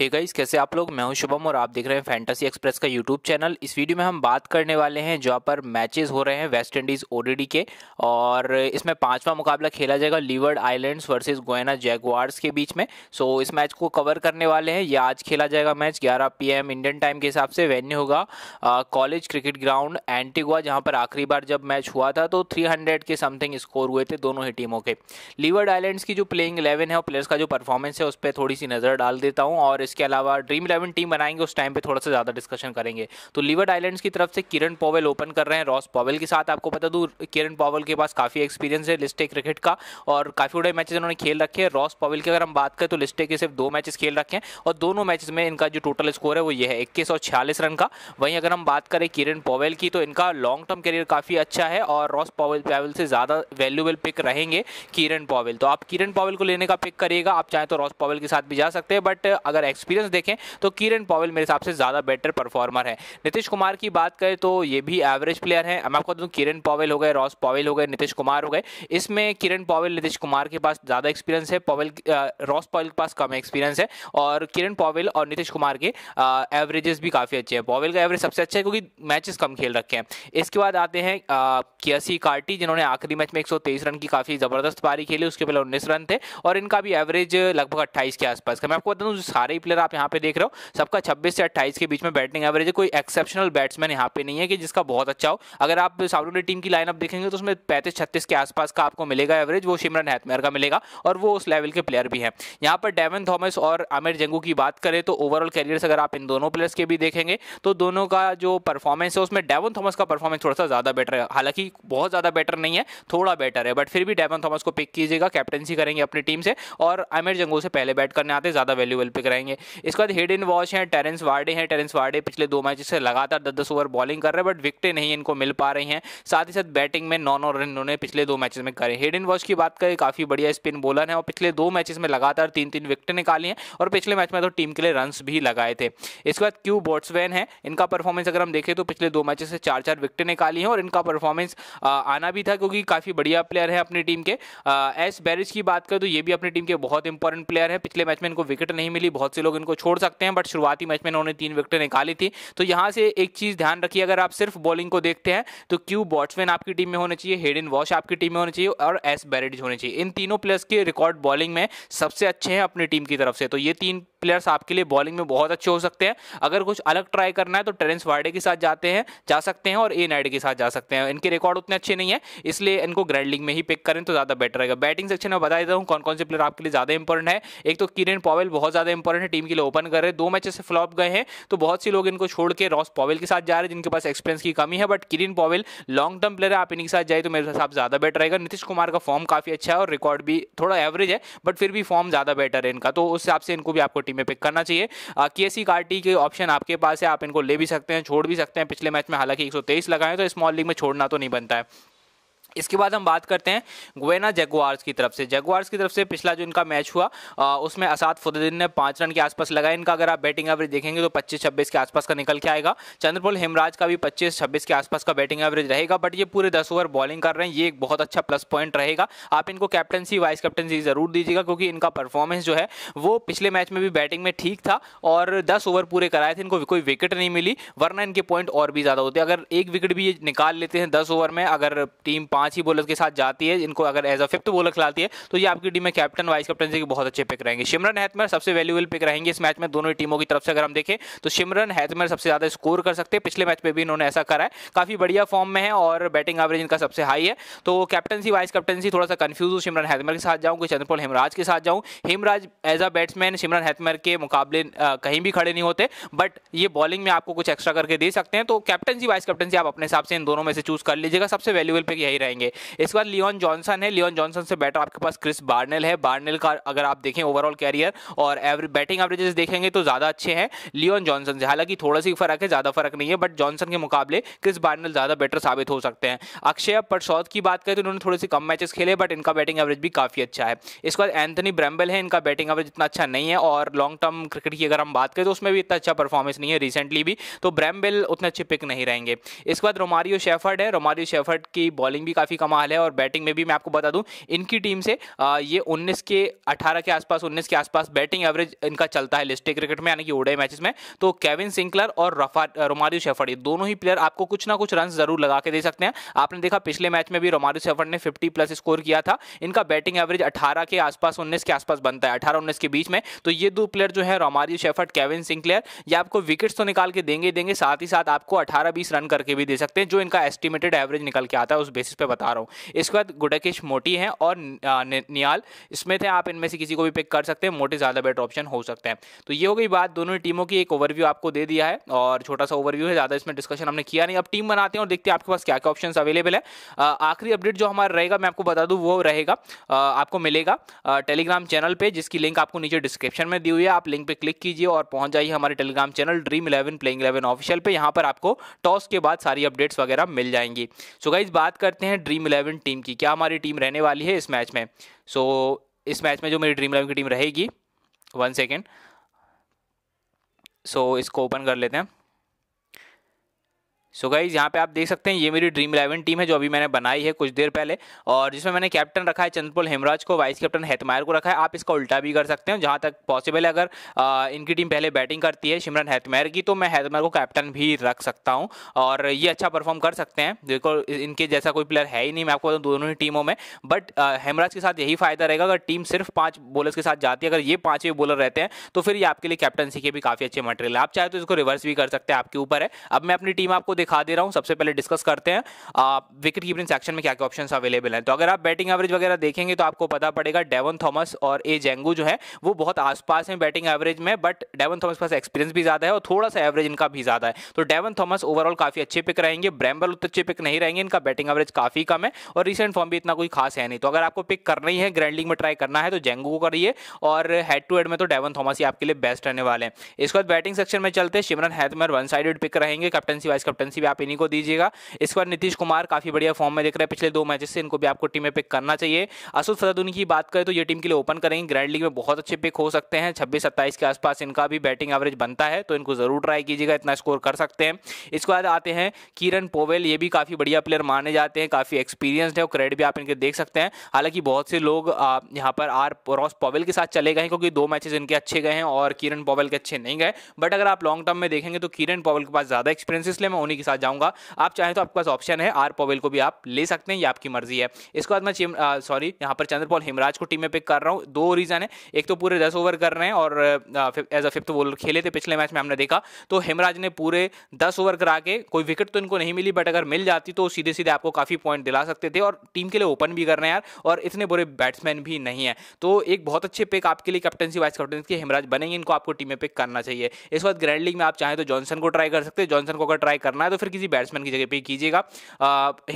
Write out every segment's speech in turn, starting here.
हे hey guys कैसे आप लोग मैं हूं शुभम और आप देख रहे हैं फैंटेसी एक्सप्रेस का यूट्यूब चैनल इस वीडियो में हम बात करने वाले हैं जहां पर मैचेस हो रहे हैं वेस्ट इंडीज़ ओडीडी के और इसमें पांचवा मुकाबला खेला जाएगा Leeward Islands versus Guyana Jaguars के बीच में सो इस मैच को कवर करने वाले हैं ये आज खेला जाएगा मैच ग्यारह पी इंडियन टाइम के हिसाब से वेन्यू होगा कॉलेज क्रिकेट ग्राउंड एंटीगुआ जहाँ पर आखिरी बार जब मैच हुआ था तो थ्री के समथिंग स्कोर हुए थे दोनों ही टीमों के लीवर्ड आइलैंड्स की जो प्लेइंग इलेवन है और प्लेयर्स का जो परफॉर्मेंस है उस पर थोड़ी सी नज़र डाल देता हूँ और इसके अलावा ड्रीम इलेवन टीम बनाएंगे उस टाइम पे थोड़ा सा ज़्यादा डिस्कशन करेंगे तो लिवर्ड आइलैंड्स की तरफ से किरण पॉवेल ओपन कर रहे हैं रॉस पॉवेल के साथ आपको बता दूँ किरण पॉवेल के पास काफ़ी एक्सपीरियंस है लिस्टे क्रिकेट का और काफ़ी बड़े मैचेज उन्होंने खेल रखे हैं रॉस पॉवेल की अगर हम बात करें तो लिस्टे के सिर्फ दो मैचेस खेल रखे हैं और दोनों मैचेस में इनका जो टोटल स्कोर है वो ये है इक्कीस और छियालीस रन का वहीं अगर हम बात करें किरण पॉवेल की तो इनका लॉन्ग टर्म करियर काफ़ी अच्छा है और रॉस पॉवेल पॉवेल से ज़्यादा वैल्यूबल पिक रहेंगे किरण पॉवेल तो आप किरण पॉवेल को लेने का पिक करिएगा आप चाहें तो रॉस पॉवेल के साथ भी जा सकते हैं बट अगर एक्सपीरियंस देखें तो किरण पॉवेल मेरे हिसाब से ज़्यादा बेटर परफॉर्मर है नीतीश कुमार की बात करें तो ये भी एवरेज प्लेयर है मैं आपको बता दूँ किरण पॉवेल हो गए रॉस पॉवेल हो गए नीतीश कुमार हो गए इसमें किरण पॉवेल नीतीश कुमार के पास ज़्यादा एक्सपीरियंस है पॉवेल रॉस पॉवेल के पास कम एक्सपीरियंस है और किरण पॉवेल और नीतीश कुमार के एवरेजेस भी काफ़ी अच्छे हैं पॉवेल का एवरेज सबसे अच्छा है क्योंकि मैचेस कम खेल रखे हैं इसके बाद आते हैं केसी कार्टी जिन्होंने आखिरी मैच में एक रन की काफ़ी ज़बरदस्त पारी खेली उसके पहले उन्नीस रन थे और इनका भी एवरेज लगभग अट्ठाईस के आसपास का मैं आपको बता दूँ सारे प्लेयर आप यहाँ पे देख रहे हो सबका छब्बीस से अट्ठाईस के बीच में बैटिंग एवरेज है कोई एक्सेप्शनल बैट्समैन यहाँ पे नहीं है कि जिसका बहुत अच्छा हो अगर आप साउथ टीम की लाइनअप देखेंगे तो उसमें पैंतीस छत्तीस के आसपास का आपको मिलेगा एवरेज वो शिमरन हैथमेर का मिलेगा और वो उस लेवल के प्लेयर भी है यहाँ पर डेवन थॉमस और आमिर जंगू की बात करें तो ओवरऑल कैरियर्स अगर आप इन दोनों प्लेयर्स के भी देखेंगे तो दोनों का जो परफॉर्मेंस है उसमें डेवन थॉमस का परफॉर्मेंस थोड़ा सा ज़्यादा बेटर है हालांकि बहुत ज़्यादा बेटर नहीं है थोड़ा बेटर है बट फिर भी डेवन थॉमस को पिक कीजिएगा कैप्टनसी करेंगे अपनी टीम से और आमिर जंगू से पहले बैट करने आते ज़्यादा वैल्यूबल पिक रहेंगे जाएंगे इसके बाद हेड इन वॉश है टेरेंस वार्डे हैं टेरेंस वार्डे पिछले दो मैच से लगातार दस दस ओवर बॉलिंग कर रहे हैं बट विकटे नहीं इनको मिल पा रही हैं साथ ही साथ बैटिंग में नॉन और इन्होंने पिछले दो मैचेस में करे हेड इन वॉश की बात करें काफ़ी बढ़िया स्पिन बॉलर है और पिछले दो मैचेस में लगातार तीन तीन विकटे निकाली हैं और पिछले मैच में तो टीम के लिए रन भी लगाए थे इसके बाद क्यू बॉट्सवैन है इनका परफॉर्मेंस अगर हम देखें तो पिछले दो मैचेस से चार चार विकटे निकाली हैं और इनका परफॉर्मेंस आना भी था क्योंकि काफ़ी बढ़िया प्लेयर है अपनी टीम के एस बैरिज की बात करें तो ये भी अपनी टीम के बहुत इंपॉर्टेंट प्लेयर है पिछले मैच में इनको विकेट नहीं मिली बहुत से लोग इनको छोड़ सकते हैं बट शुरुआती मैच में इन्होंने तीन विकेटें निकाली थी तो यहाँ से एक चीज़ ध्यान रखिए अगर आप सिर्फ बॉलिंग को देखते हैं तो क्यू बॉट्समैन आपकी टीम में होने चाहिए हेड इन वॉश आपकी टीम में होने चाहिए और एस बैरिज होने चाहिए इन तीनों प्लेयर्स के रिकॉर्ड बॉलिंग में सबसे अच्छे हैं अपनी टीम की तरफ से तो ये तीन प्लेयर्स आपके लिए बॉलिंग में बहुत अच्छे हो सकते हैं अगर कुछ अलग ट्राई करना है तो टेरेंस वार्डे के साथ जाते हैं जा सकते हैं और ए नाइड के साथ जा सकते हैं इनके रिकॉर्ड उतने अच्छे नहीं है इसलिए इनको ग्रैंड में ही पिक करें तो ज़्यादा बेटर रहेगा बैटिंग सेक्शन में बता देता हूँ कौन कौन से प्लेयर आपके लिए ज़्यादा इंपॉर्टेंट है एक तो किरण पॉवेल बहुत ज़्यादा इंपॉर्टेंट है टीम के लिए ओपन कर रहे हैं दो मैच से फ्लॉप गए हैं तो बहुत से लोग इनको छोड़ के रॉस पॉवेल के साथ जा रहे हैं जिनके पास एक्सपीरियंस की कमी है but Kieran Powell long term player है आप इनके साथ जाए तो मेरे हिसाब ज़्यादा बेटर रहेगा नीतीश कुमार का फॉर्म काफ़ी अच्छा है और रिकॉर्ड भी थोड़ा एवरेज है बट फिर भी फॉर्म ज़्यादा बेटर है इनका तो उस हिसाब से इनको भी आपको टीम में पिक करना चाहिए के सी कार्टी के ऑप्शन आपके पास है आप इनको ले भी सकते हैं छोड़ भी सकते हैं पिछले मैच में हालांकि एक सौ तेईस लगाए तो स्मॉल लीग में छोड़ना तो नहीं बनता है इसके बाद हम बात करते हैं गोयना जगुआर्स की तरफ से जगुआर्स की तरफ से पिछला जो इनका मैच हुआ आ, उसमें असाद फुदुद्दीन ने पाँच रन के आसपास लगाए इनका अगर आप बैटिंग एवरेज देखेंगे तो 25-26 के आसपास का निकल के आएगा चंद्रपुल हेमराज का भी 25-26 के आसपास का बैटिंग एवरेज रहेगा बट ये पूरे दस ओवर बॉलिंग कर रहे हैं ये एक बहुत अच्छा प्लस पॉइंट रहेगा आप इनको कैप्टनसी वाइस कैप्टनसी ज़रूर दीजिएगा क्योंकि इनका परफॉर्मेंस जो है वो पिछले मैच में भी बैटिंग में ठीक था और दस ओवर पूरे कराए थे इनको कोई विकेट नहीं मिली वरना इनके पॉइंट और भी ज़्यादा होते अगर एक विकेट भी ये निकाल लेते हैं दस ओवर में अगर टीम पाँच पांच ही बोलर के साथ जाती है इनको अगर एज अ फिफ्थ बोलर खिलाती है तो ये आपकी टीम में कैप्टन वाइस कैप्टनसी के बहुत अच्छे पिक रहेंगे सिमरन हैथमर सबसे वैल्यूबल पिक रहेंगे इस मैच में दोनों टीमों की तरफ से अगर हम देखें तो सिमरन हैथमर सबसे ज़्यादा स्कोर कर सकते हैं पिछले मैच में भी इन्होंने ऐसा करा है काफ़ी बढ़िया फॉर्म में है और बैटिंग एवरेज इनका सबसे हाई है तो कैप्टनसी वाइस कैप्टनसी थोड़ा सा कन्फ्यूज हूँ सिमरन हैथमर के साथ जाऊँ कि चंद्रपोल हेमराज के साथ जाऊँ Hemraj as a batsman Shimron Hetmyer के मुकाबले कहीं भी खड़े नहीं होते बट ये बॉलिंग में आपको कुछ एक्स्ट्रा करके दे सकते हैं तो कैप्टनसी वाइस कैप्टनसी आप अपने हिसाब से इन दोनों में से चूज कर लीजिएगा सबसे वैल्यूबल पिक यही रहेगा जाएंगे इसके बाद लियोन जॉनसन है लियोन जॉनसन से बेटर आपके पास क्रिस बार्नल है बार्नल का अगर आप देखें ओवरऑल कैरियर और एवरेज बैटिंग एवरेजेस देखेंगे तो ज़्यादा अच्छे हैं लियोन जॉनसन से हालांकि थोड़ा सी फर्क है ज़्यादा फर्क नहीं है बट जॉनसन के मुकाबले क्रिस बार्नल ज़्यादा बेटर साबित हो सकते हैं अक्षय परसौद की बात करें तो उन्होंने थोड़े से कम मैचेस खेले बट इनका बैटिंग एवरेज भी काफ़ी अच्छा है इसके बाद एंथनी ब्रैम्बल है इनका बैटिंग एवरेज इतना अच्छा नहीं है और लॉन्ग टर्म क्रिकेट की अगर हम बात करें तो उसमें भी इतना अच्छा परफॉर्मेंस नहीं है रिसेंटली भी तो ब्रैम्बेल उतने अच्छे पिक नहीं रहेंगे इसके बाद रोमारियो शेफर्ड है रोमारियो शेफर्ड की बॉलिंग भी काफ़ी कमाल है और बैटिंग में भी मैं आपको बता दूं इनकी टीम से ये 19 के 18 के आसपास 19 के आसपास बैटिंग एवरेज इनका चलता है लिस्टे क्रिकेट में यानी कि ओडे मैचेस में तो केविन सिंकलर और रफा रोमारियो शेफर्ड ये दोनों ही प्लेयर आपको कुछ ना कुछ रन जरूर लगा के दे सकते हैं आपने देखा पिछले मैच में भी रोमारियो शेफर्ड ने फिफ्टी प्लस स्कोर किया था इनका बैटिंग एवरेज अठारह के आसपास उन्नीस के आसपास बनता है अठारह उन्नीस के बीच में तो ये दो प्लेयर जो है रोमारियो शेफर्ड केविन सिंकलर ये आपको विकेट्स तो निकाल के देंगे देंगे साथ ही साथ आपको अठारह बीस रन करके भी दे सकते हैं जो इनका एस्टिमेटेड एवरेज निकल के आता है उस बेसिस पर बता रहा हूँ इसके बाद गुडकिश मोटी है और नियाल इसमें थे आप इनमें से किसी को भी पिक कर सकते हैं मोटे ज़्यादा बेटर ऑप्शन हो सकते हैं तो ये हो गई बात दोनों टीमों की एक ओवरव्यू आपको दे दिया है और छोटा सा ओवरव्यू है ज़्यादा इसमें डिस्कशन हमने किया नहीं अब टीम बनाते हैं और देखते हैं आपके पास क्या क्या ऑप्शन अवेलेबल है आखिरी अपडेट जो हमारा रहेगा मैं आपको बता दूँ वो रहेगा आपको मिलेगा टेलीग्राम चैनल पर जिसकी लिंक आपको नीचे डिस्क्रिप्शन में दी हुई है आप लिंक पर क्लिक कीजिए और पहुँच जाइए हमारे Telegram channel Dream Eleven playing eleven official पर यहाँ पर आपको टॉस के बाद सारी अपडेट्स वगैरह मिल जाएंगी सो गाइज बात करते हैं हैं ड्रीम इलेवन टीम की क्या हमारी टीम रहने वाली है इस मैच में सो so, इस मैच में जो मेरी ड्रीम इलेवन की टीम रहेगी वन सेकेंड सो so, इसको ओपन कर लेते हैं सो गाइज यहाँ पे आप देख सकते हैं ये मेरी ड्रीम इलेवन टीम है जो अभी मैंने बनाई है कुछ देर पहले और जिसमें मैंने कैप्टन रखा है चंद्रपुल हेमराज को वाइस कैप्टन हेतमायर को रखा है आप इसका उल्टा भी कर सकते हैं जहाँ तक पॉसिबल है अगर आ, इनकी टीम पहले बैटिंग करती है शिमरन हेतमायर की तो मैं हेतमायर को कैप्टन भी रख सकता हूँ और ये अच्छा परफॉर्म कर सकते हैं देखो इनके जैसा कोई प्लेयर है ही नहीं मैं आपको बताऊँ दोनों ही टीमों में बट हेमराज के साथ यही फायदा रहेगा अगर टीम सिर्फ पाँच बॉलर्स के साथ जाती है अगर ये पाँच बॉलर रहते हैं तो फिर ये आपके लिए कैप्टनसी के भी काफ़ी अच्छे मटेरियल है आप चाहे तो इसको रिवर्स भी कर सकते हैं आपके ऊपर है अब मैं अपनी टीम आपको दिखा दे रहा हूँ सबसे पहले डिस्कस करते हैं विकेट कीपरिंग सेक्शन में क्या क्या ऑप्शन अवेलेबल हैं तो अगर आप बैटिंग एवरेज वगैरह देखेंगे तो आपको पता पड़ेगा डेवन थॉमस और ए जेंगू जो है वो बहुत आसपास हैं बैटिंग एवरेज में बट डेवन थॉमस पास एक्सपीरियंस भी ज़्यादा है और थोड़ा सा एवरेज इनका भी ज़्यादा है तो डेवन थॉमस ओवरऑल काफ़ी अच्छे पिक रहेंगे ब्रैम्बल उतने अच्छे पिक नहीं रहेंगे इनका बैटिंग एवरेज काफ़ी कम है और रिसेंट फॉर्म भी इतना कोई खास है नहीं तो अगर आपको पिक करना ही है ग्रैंडिंग में ट्राई करना है तो जेंगू को करिए और हेड टू हेड में तो डेवन थॉमस ही आपके लिए बेस्ट रहने वाले हैं इसके बाद बैटिंग सेक्शन में चलते हैं Shimron Hetmyer one sided pick रहेंगे कैप्टनसी वाइस कैप्टन वैकेंसी भी आप इन्हीं को दीजिएगा इसके बाद नीतीश कुमार काफी बढ़िया फॉर्म में दिख रहे हैं पिछले दो मैचेस से इनको भी आपको टीम में पिक करना चाहिए असुद फसदुन की बात करें तो ये टीम के लिए ओपन करेंगे ग्रैंड लीग में बहुत अच्छे पिक हो सकते हैं छब्बीस सत्ताईस के आसपास इनका भी बैटिंग एवरेज बनता है तो इनको जरूर ट्राई कीजिएगा इतना स्कोर कर सकते हैं इसके बाद आते हैं किरण पोवेल ये भी काफी बढ़िया प्लेयर माने जाते हैं काफी एक्सपीरियंस्ड है और क्रेडिट भी आप इनके देख सकते हैं हालांकि बहुत से लोग यहाँ पर आर रॉस पोवेल के साथ चले गए क्योंकि दो मैचेस इनके अच्छे गए हैं और किरण पोवेल के अच्छे नहीं गए बट अगर आप लॉन्ग टर्म में देखेंगे तो किरण पोवेल के पास ज्यादा एक्सपीरियंस इसलिए मैं उन्हीं साथ जाऊंगा आप चाहें तो आपके पास ऑप्शन है आर पोवेल को भी आप ले सकते हैं ये आपकी मर्जी है इसके बाद मैं सॉरी यहाँ पर चंद्रपाल हिमराज को टीम में पिक कर रहा हूँ दो रीज़न है एक तो पूरे दस ओवर कर रहे हैं और एज अ फिफ्थ बॉलर खेले थे पिछले मैच में हमने देखा तो हिमराज ने पूरे दस ओवर करा के कोई विकेट तो इनको नहीं मिली बट अगर मिल जाती तो सीधे सीधे आपको काफ़ी पॉइंट दिला सकते थे और टीम के लिए ओपन भी कर रहे हैं यार और इतने बुरे बैट्समैन भी नहीं है तो एक बहुत अच्छे पिक आपके लिए कैप्टनसी वाइस कैप्टनसी के हिमराज बनेंगे इनको आपको टीम में पिक करना चाहिए इस बाद ग्रैंड लीग में आप चाहें तो जॉनसन को ट्राई कर सकते हैं जॉनसन को अगर ट्राई करना है तो तो फिर किसी बैट्समैन की जगह पर कीजिएगा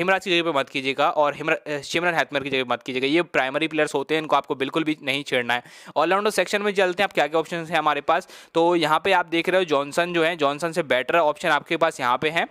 हिमराज की जगह पर मत कीजिएगा और शिमरन हैथमर की जगह मत कीजिएगा ये प्राइमरी प्लेयर्स होते हैं इनको आपको बिल्कुल भी नहीं छेड़ना है ऑलराउंडर सेक्शन में चलते हैं आप क्या क्या ऑप्शन है हमारे पास तो यहाँ पे आप देख रहे हो जॉनसन जो है जॉनसन से बेटर ऑप्शन आपके पास यहाँ पे है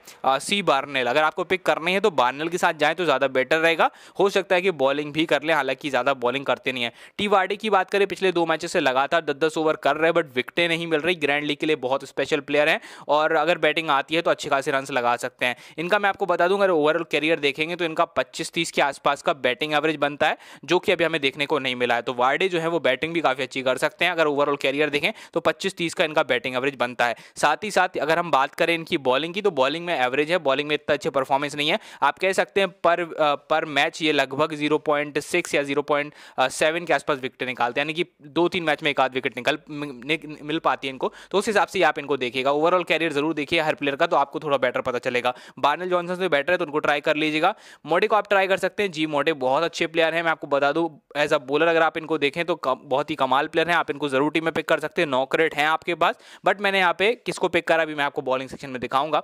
सी बार्नेल अगर आपको पिक करनी है तो बार्नेल के साथ जाएं तो ज़्यादा बेटर रहेगा हो सकता है कि बॉलिंग भी कर ले हालांकि ज़्यादा बॉलिंग करते नहीं है टी वार्डे की बात करें पिछले दो मैचेस से लगातार दस दस ओवर कर रहे हैं बट विकटें नहीं मिल रही ग्रैंड लीग के लिए बहुत स्पेशल प्लेयर हैं और अगर बैटिंग आती है तो अच्छे खासे रन चांस लगा सकते हैं इनका मैं आपको बता दूंगा अगर ओवरऑल करियर देखेंगे तो इनका पच्चीस तीस के आसपास का बैटिंग एवरेज बनता है जो कि अभी हमें देखने को नहीं मिला है तो वार्डे जो है वो बैटिंग भी काफ़ी अच्छी कर सकते हैं अगर ओवरऑल करियर देखें तो पच्चीस तीस का इनका बैटिंग एवरेज बनता है साथ ही साथ अगर हम बात करें इनकी बॉलिंग की तो बॉलिंग में एवरेज है बॉलिंग में इतना अच्छे परफॉर्मेंस नहीं है आप कह सकते हैं पर आ, पर मैच ये लगभग 0.6 या 0.7 के आसपास विकेट निकालते हैं यानी कि दो तीन मैच में एक आध विकेट निकल मिल पाती है इनको तो उस हिसाब से आप इनको देखिएगा ओवरऑल कैरियर जरूर देखिए हर प्लेयर का तो आपको थोड़ा बेटर बेटर पता चलेगा बार्नल जॉनसन से बेटर है तो उनको ट्राई कर लीजिएगा मोडे को आप ट्राई कर सकते हैं जी मोडे बहुत अच्छे प्लेयर हैं मैं आपको बता दूँ एज अ बॉलर अगर आप इनको देखें तो बहुत ही कमाल प्लेयर हैं आप इनको जरूर टीम में पिक कर सकते हैं नौकरेट हैं आपके पास बट मैंने यहाँ पे किसको पिक करा अभी मैं आपको बॉलिंग सेक्शन में दिखाऊंगा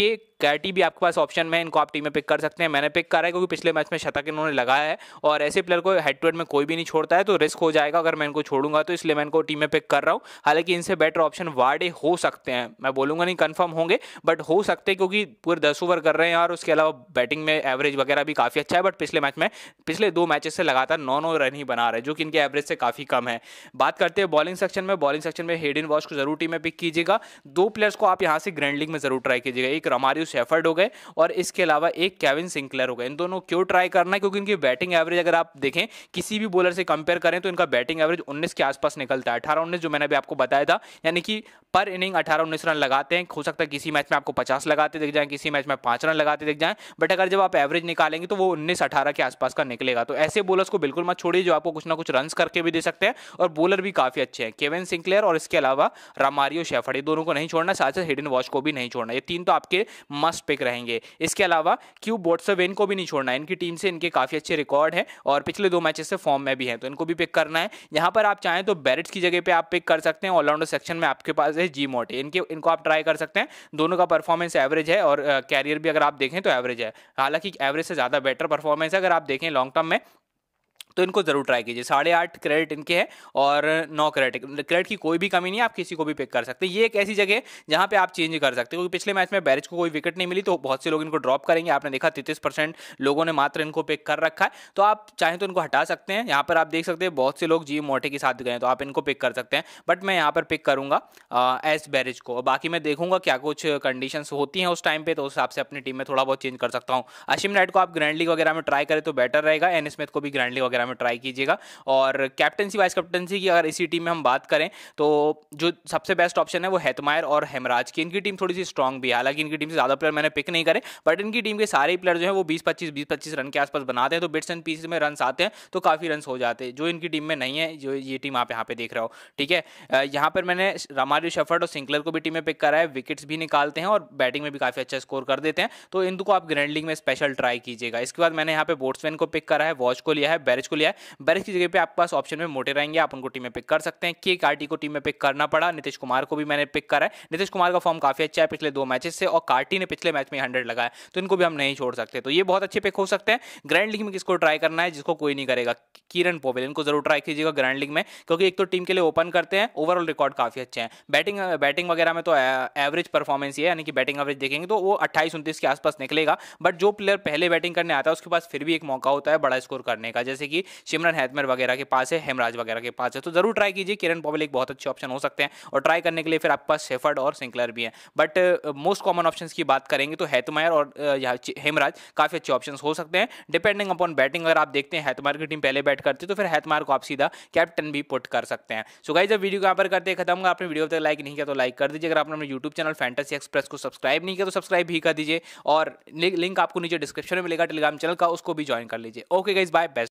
के कैटी भी आपके पास ऑप्शन में इनको आप टीम में पिक कर सकते हैं मैंने पिक करा है क्योंकि पिछले मैच में शतक इन्होंने लगाया है और ऐसे प्लेयर को हेड टू हेड में कोई भी नहीं छोड़ता है तो रिस्क हो जाएगा अगर मैं इनको छोड़ूंगा तो इसलिए मैं इनको टीम में पिक कर रहा हूँ हालांकि इनसे बेटर ऑप्शन वार्डे हो सकते हैं मैं बोलूंगा नहीं कन्फर्म होंगे बट हो सकते सकते क्योंकि पूरे दस ओवर कर रहे हैं और उसके अलावा बैटिंग में एवरेज वगैरह भी काफ़ी अच्छा है बट पिछले मैच में पिछले दो मैचेस से लगातार नौ नौ रन ही बना रहे जो कि इनके एवरेज से काफ़ी कम है बात करते हैं बॉलिंग सेक्शन में बॉलिंग सेक्शन में हेड इन वॉश को जरूर टीम में पिक कीजिएगा दो प्लेयर्स को आप यहाँ से ग्रैंड लीग में जरूर ट्राई कीजिएगा एक रमारियो सेफर्ड हो गए और इसके अलावा एक कैविन सिंकलर हो गए इन दोनों क्यों ट्राई करना है क्योंकि इनकी बैटिंग एवरेज अगर आप देखें किसी भी बॉलर से कंपेयर करें तो इनका बैटिंग एवरेज उन्नीस के आसपास निकलता है अठारह उन्नीस जो मैंने अभी आपको बताया था यानी कि पर इनिंग अठारह उन्नीस रन लगाते हैं हो सकता है किसी मैच में आपको पचास लगाते दिख जाएं किसी मैच में पांच रन लगाते दिख जाएं बट अगर जब आप एवरेज निकालेंगे तो वो उन्नीस अठारह के आसपास का निकलेगा तो ऐसे बोलर्स को बिल्कुल मत छोड़िए जो आपको कुछ ना कुछ रन करके भी दे सकते हैं और बोलर भी काफी अच्छे हैं केवन सिंक्लेयर और इसके अलावा रामारियो शेफर्ड दोनों को नहीं छोड़ना साथ साथ हिडन वॉच को भी नहीं छोड़ना ये तीन तो आपके मस्ट पिक रहेंगे इसके अलावा क्यू बोट्सवेन को भी नहीं छोड़ना इनकी टीम से इनके काफी अच्छे रिकॉर्ड है और पिछले दो मैचेस से फॉर्म में भी है तो इनको भी पिक करना है यहां पर आप चाहें तो बैरिट्स की जगह पे आप पिक कर सकते हैं ऑलराउंडर सेक्शन में आपके पास है जी मोटे इनके इनको आप ट्राई कर सकते हैं दोनों का परफॉर्मेंस परफॉर्मेंस एवरेज है और कैरियर भी अगर आप देखें तो एवरेज है हालांकि एवरेज से ज़्यादा बेटर परफॉर्मेंस है अगर आप देखें लॉन्ग टर्म में तो इनको ज़रूर ट्राई कीजिए साढ़े आठ क्रेडिट इनके हैं और नौ क्रेडिट क्रेडिट की कोई भी कमी नहीं है आप किसी को भी पिक कर सकते हैं ये एक ऐसी जगह है जहाँ पे आप चेंज कर सकते हो क्योंकि पिछले मैच में बैरिज को कोई विकेट नहीं मिली तो बहुत से लोग इनको ड्रॉप करेंगे आपने देखा तैतीस लोगों ने मात्र इनको पिक कर रखा है तो आप चाहें तो इनको हटा सकते हैं यहाँ पर आप देख सकते हैं बहुत से लोग जी मोटे के साथ गए तो आप इनको पिक कर सकते हैं बट मैं यहाँ पर पिक करूँगा एस बैरिज को बाकी मैं देखूंगा क्या कुछ कंडीशन होती हैं उस टाइम पर तो उस हिसाब से अपनी टीम में थोड़ा बहुत चेंज कर सकता हूँ अशिम नाइट को आप ग्रैंड लीग वगैरह में ट्राई करें तो बेटर रहेगा एन स्मिथ को भी ग्रैंड लीग वगैरह बारे में ट्राई कीजिएगा और कैप्टनसी वाइस कैप्टनसी की अगर इसी टीम में हम बात करें तो जो सबसे बेस्ट ऑप्शन है वो हैतमायर और हेमराज की इनकी टीम थोड़ी सी स्ट्रांग भी है हालांकि इनकी टीम से ज़्यादा प्लेयर मैंने पिक नहीं करे बट इनकी टीम के सारे प्लेयर जो है वो बीस पच्चीस बीस पच्चीस रन के आसपास बनाते हैं तो बिट्स एंड पीसेस में रन आते हैं तो काफ़ी रन हो जाते हैं जो इनकी टीम में नहीं है जो ये टीम आप यहाँ पे देख रहे हो ठीक है यहाँ पर मैंने रामारी शेफर्ड और सिंकलर को भी टीम में पिक करा है विकेट्स भी निकालते हैं और बैटिंग में भी काफ़ी अच्छा स्कोर कर देते हैं तो इनको आप ग्रैंड लीग में स्पेशल ट्राई कीजिएगा इसके बाद मैंने यहाँ पे बोट्समैन को पिक करा है वॉच को लिया है बैरिज को लिया है बैरिस की जगह पे आपके पास ऑप्शन में मोटे रहेंगे आप उनको टीम में पिक कर सकते हैं के कार्टी को टीम में पिक करना पड़ा नीतीश कुमार को भी मैंने पिक करा है नीतीश कुमार का फॉर्म काफी अच्छा है पिछले दो मैचेस से और कार्टी ने पिछले मैच में हंड्रेड लगाया तो इनको भी हम नहीं छोड़ सकते तो ये बहुत अच्छे पिक हो सकते हैं ग्रैंड लीग में किसको ट्राई करना है जिसको कोई नहीं करेगा किरण पोवेल इनको जरूर ट्राई कीजिएगा ग्रैंड लीग में क्योंकि एक तो टीम के लिए ओपन करते हैं ओवरऑल रिकॉर्ड काफी अच्छे हैं बैटिंग बैटिंग वगैरह में तो एवरेज परफॉर्मेंस है यानी कि बैटिंग एवरेज देखेंगे तो वो अट्ठाईस उनतीस के आसपास निकलेगा बट जो प्लेयर पहले बैटिंग करने आता है उसके पास फिर भी एक मौका होता है बड़ा स्कोर करने का जैसे कि सिमरन हैदमर वगैरह के पास है हेमराज वगैरह के पास है तो जरूर ट्राई कीजिए किरण पॉवल एक बहुत अच्छे ऑप्शन हो सकते हैं और ट्राई करने के लिए फिर आपके पास सेफर्ड और सिंकलर भी है बट मोस्ट कॉमन ऑप्शन की बात करेंगे तो हैतमायर और uh, हेमराज काफ़ी अच्छे ऑप्शन हो सकते हैं डिपेंडिंग अपॉन बैटिंग अगर आप देखते हैं हैतमायर की टीम पहले बैट करती है तो फिर हैतमार को आप सीधा कैप्टन भी पुट कर सकते हैं सो गाइज जब वीडियो यहाँ पर करते हैं खत्म आपने वीडियो तक लाइक नहीं किया तो लाइक कर दीजिए अगर आपने अपने यूट्यूब चैनल फैंटेसी एक्सप्रेस को सब्सक्राइब नहीं किया तो सब्सक्राइब भी कर दीजिए और लिंक आपको नीचे डिस्क्रिप्शन में मिलेगा टेलीग्राम चैनल का उसको भी ज्वाइन कर लीजिए ओके गाइज बाय बेस्ट